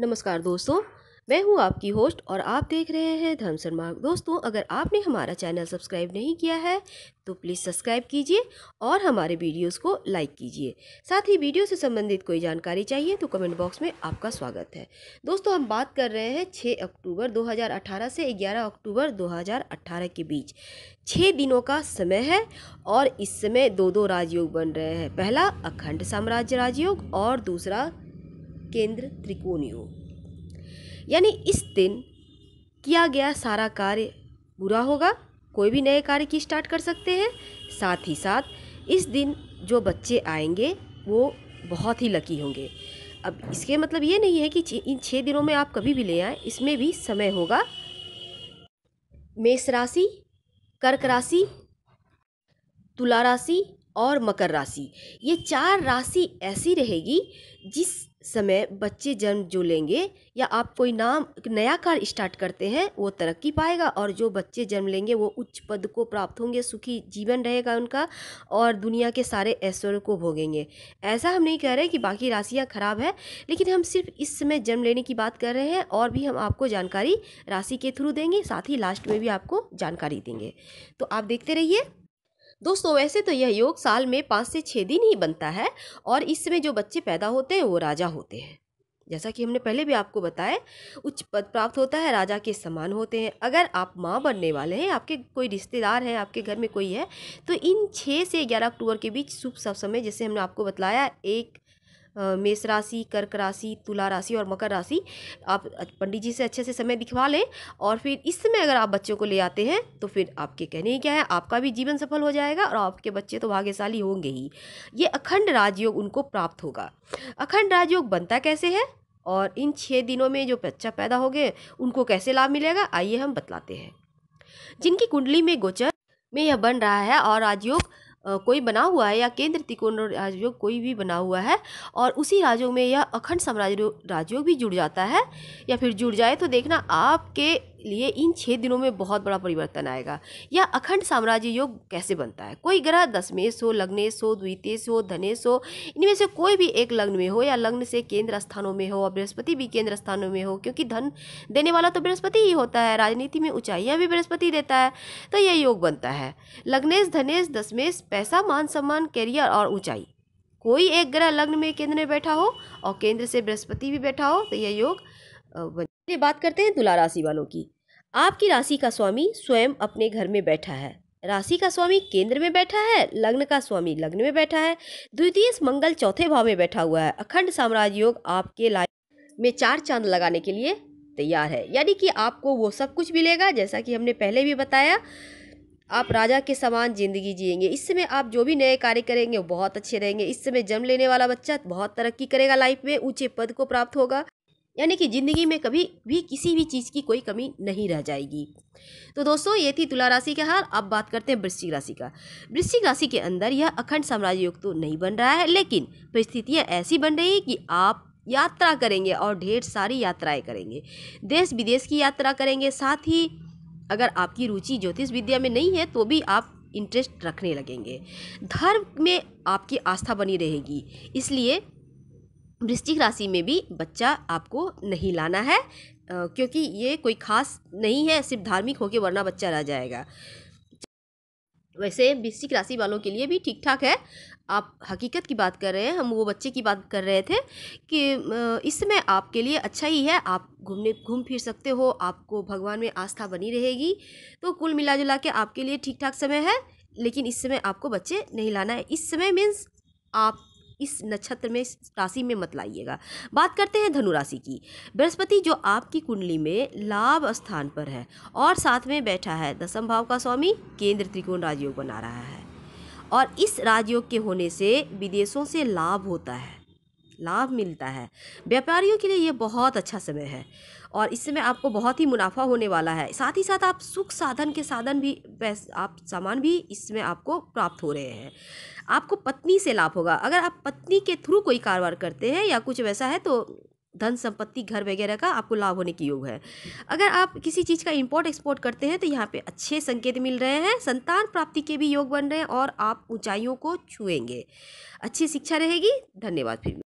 नमस्कार दोस्तों मैं हूं आपकी होस्ट और आप देख रहे हैं धर्म शर्मा दोस्तों अगर आपने हमारा चैनल सब्सक्राइब नहीं किया है तो प्लीज़ सब्सक्राइब कीजिए और हमारे वीडियोस को लाइक कीजिए साथ ही वीडियो से संबंधित कोई जानकारी चाहिए तो कमेंट बॉक्स में आपका स्वागत है दोस्तों हम बात कर रहे हैं 6 अक्टूबर 2018 से 11 अक्टूबर 2018 के बीच छः दिनों का समय है और इस समय दो दो राजयोग बन रहे हैं पहला अखंड साम्राज्य राजयोग और दूसरा केंद्र त्रिकोणियों यानी इस दिन किया गया सारा कार्य बुरा होगा कोई भी नए कार्य की स्टार्ट कर सकते हैं साथ ही साथ इस दिन जो बच्चे आएंगे वो बहुत ही लकी होंगे अब इसके मतलब ये नहीं है कि इन छः दिनों में आप कभी भी ले आएँ इसमें भी समय होगा मेष राशि कर्क राशि तुला राशि और मकर राशि ये चार राशि ऐसी रहेगी जिस समय बच्चे जन्म जो लेंगे या आप कोई नाम नया कार्य स्टार्ट करते हैं वो तरक्की पाएगा और जो बच्चे जन्म लेंगे वो उच्च पद को प्राप्त होंगे सुखी जीवन रहेगा उनका और दुनिया के सारे ऐश्वर्य को भोगेंगे ऐसा हम नहीं कह रहे कि बाकी राशियाँ खराब है लेकिन हम सिर्फ इस समय जन्म लेने की बात कर रहे हैं और भी हम आपको जानकारी राशि के थ्रू देंगे साथ ही लास्ट में भी आपको जानकारी देंगे तो आप देखते रहिए दोस्तों वैसे तो यह योग साल में पाँच से छः दिन ही बनता है और इसमें जो बच्चे पैदा होते हैं वो राजा होते हैं जैसा कि हमने पहले भी आपको बताया उच्च पद प्राप्त होता है राजा के समान होते हैं अगर आप माँ बनने वाले हैं आपके कोई रिश्तेदार हैं आपके घर में कोई है तो इन छः से ग्यारह अक्टूबर के बीच शुभ सब समय जैसे हमने आपको बताया एक मेष राशि कर्क राशि तुला राशि और मकर राशि आप पंडित जी से अच्छे से समय दिखवा लें और फिर इस समय अगर आप बच्चों को ले आते हैं तो फिर आपके कहने ही क्या है आपका भी जीवन सफल हो जाएगा और आपके बच्चे तो भाग्यशाली होंगे ही ये अखंड राजयोग उनको प्राप्त होगा अखंड राजयोग बनता कैसे है और इन छः दिनों में जो बच्चा पैदा हो गए उनको कैसे लाभ मिलेगा आइए हम बतलाते हैं जिनकी कुंडली में गोचर में यह बन रहा है और राजयोग कोई बना हुआ है या केंद्र त्रिकोण राजयोग कोई भी बना हुआ है और उसी राजयोग में यह अखंड साम्राज्य राजयोग भी जुड़ जाता है या फिर जुड़ जाए तो देखना आपके लिए इन छः दिनों में बहुत बड़ा परिवर्तन आएगा या अखंड साम्राज्य योग कैसे बनता है कोई ग्रह दसमेश हो लग्नेश हो द्वितीयश हो धनेश हो इनमें से कोई भी एक लग्न में हो या लग्न से केंद्र स्थानों में हो और बृहस्पति भी केंद्र स्थानों में हो क्योंकि धन देने वाला तो बृहस्पति ही होता है राजनीति में ऊंचाइयाँ भी बृहस्पति देता है तो यह योग बनता है लग्नेश धनेश दसमेश पैसा मान सम्मान कैरियर और ऊँचाई कोई एक ग्रह लग्न में केंद्र में बैठा हो और केंद्र से बृहस्पति भी बैठा हो तो यह योग बन ये बात करते हैं तुला राशि वालों की आपकी राशि का स्वामी स्वयं अपने घर में बैठा है राशि का स्वामी केंद्र में बैठा है लग्न का स्वामी लग्न में बैठा है द्वितीय मंगल चौथे भाव में बैठा हुआ है अखंड साम्राज्य योग आपके लाइफ में चार चांद लगाने के लिए तैयार है यानी कि आपको वो सब कुछ मिलेगा जैसा कि हमने पहले भी बताया आप राजा के समान जिंदगी जिएंगे इस समय आप जो भी नए कार्य करेंगे वो बहुत अच्छे रहेंगे इस समय जन्म लेने वाला बच्चा बहुत तरक्की करेगा लाइफ में ऊंचे पद को प्राप्त होगा यानी कि ज़िंदगी में कभी भी किसी भी चीज़ की कोई कमी नहीं रह जाएगी तो दोस्तों ये थी तुला राशि के हाल अब बात करते हैं वृश्चिक राशि का वृश्चिक राशि के अंदर यह अखंड साम्राज्य योग तो नहीं बन रहा है लेकिन परिस्थितियाँ ऐसी बन रही कि आप यात्रा करेंगे और ढेर सारी यात्राएं करेंगे देश विदेश की यात्रा करेंगे साथ ही अगर आपकी रुचि ज्योतिष विद्या में नहीं है तो भी आप इंटरेस्ट रखने लगेंगे धर्म में आपकी आस्था बनी रहेगी इसलिए वृश्चिक राशि में भी बच्चा आपको नहीं लाना है क्योंकि ये कोई खास नहीं है सिर्फ धार्मिक होकर वरना बच्चा रह जाएगा वैसे वृश्चिक राशि वालों के लिए भी ठीक ठाक है आप हकीकत की बात कर रहे हैं हम वो बच्चे की बात कर रहे थे कि इस समय आपके लिए अच्छा ही है आप घूमने घूम फिर सकते हो आपको भगवान में आस्था बनी रहेगी तो कुल मिला जुला के आपके लिए ठीक ठाक समय है लेकिन इस समय आपको बच्चे नहीं लाना है इस समय मीन्स आप इस नक्षत्र में राशि में मत लाइएगा बात करते हैं धनु राशि की बृहस्पति जो आपकी कुंडली में लाभ स्थान पर है और साथ में बैठा है दसम भाव का स्वामी केंद्र त्रिकोण राजयोग बना रहा है और इस राजयोग के होने से विदेशों से लाभ होता है लाभ मिलता है व्यापारियों के लिए ये बहुत अच्छा समय है और इस समय आपको बहुत ही मुनाफा होने वाला है साथ ही साथ आप सुख साधन के साधन भी आप सामान भी इसमें आपको प्राप्त हो रहे हैं आपको पत्नी से लाभ होगा अगर आप पत्नी के थ्रू कोई कारोबार करते हैं या कुछ वैसा है तो धन संपत्ति घर वगैरह का आपको लाभ होने की योग है अगर आप किसी चीज़ का इंपोर्ट एक्सपोर्ट करते हैं तो यहाँ पे अच्छे संकेत मिल रहे हैं संतान प्राप्ति के भी योग बन रहे हैं और आप ऊंचाइयों को छुएंगे अच्छी शिक्षा रहेगी धन्यवाद फिर